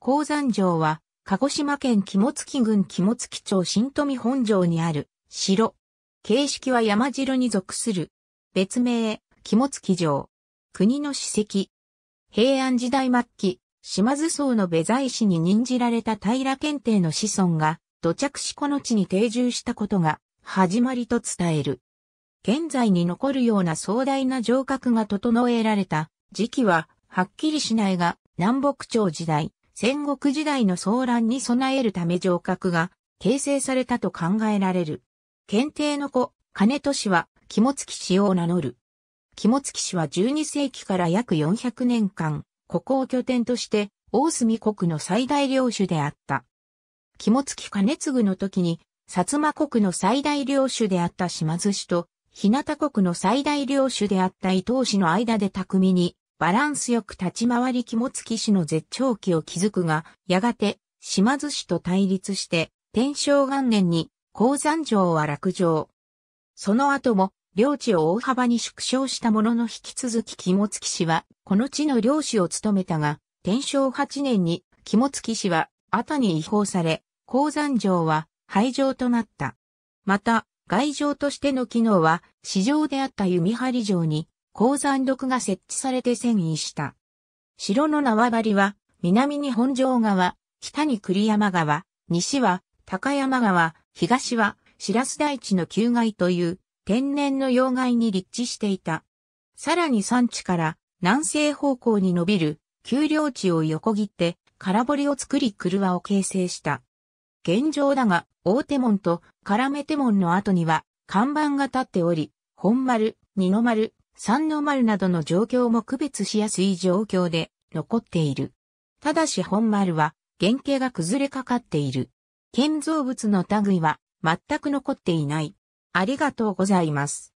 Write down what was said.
鉱山城は、鹿児島県肝付郡肝付町新富本城にある城。形式は山城に属する。別名、肝付城。国の史跡。平安時代末期、島津荘のベ在市に任じられた平検定の子孫が、土着しこの地に定住したことが、始まりと伝える。現在に残るような壮大な城郭が整えられた時期は、はっきりしないが、南北朝時代、戦国時代の騒乱に備えるため城郭が形成されたと考えられる。検定の子、金都氏は、肝付氏を名乗る。肝付氏は12世紀から約400年間、ここを拠点として、大隅国の最大領主であった。肝付金継の時に、薩摩国の最大領主であった島津氏と、日向国の最大領主であった伊東氏の間で巧みにバランスよく立ち回り肝付氏の絶頂期を築くが、やがて島津氏と対立して、天正元年に鉱山城は落城。その後も領地を大幅に縮小したものの引き続き肝付氏は、この地の領主を務めたが、天正8年に肝付氏は後に違法され、鉱山城は廃城となった。また、外城としての機能は、市場であった弓張城に鉱山毒が設置されて遷移した。城の縄張りは、南に本庄川、北に栗山川、西は高山川、東は白洲台地の旧街という天然の要害に立地していた。さらに山地から南西方向に伸びる丘陵地を横切って空堀を作り車を形成した。現状だが、大手門と絡め手門の後には看板が立っており、本丸、二の丸、三の丸などの状況も区別しやすい状況で残っている。ただし本丸は原型が崩れかかっている。建造物の類は全く残っていない。ありがとうございます。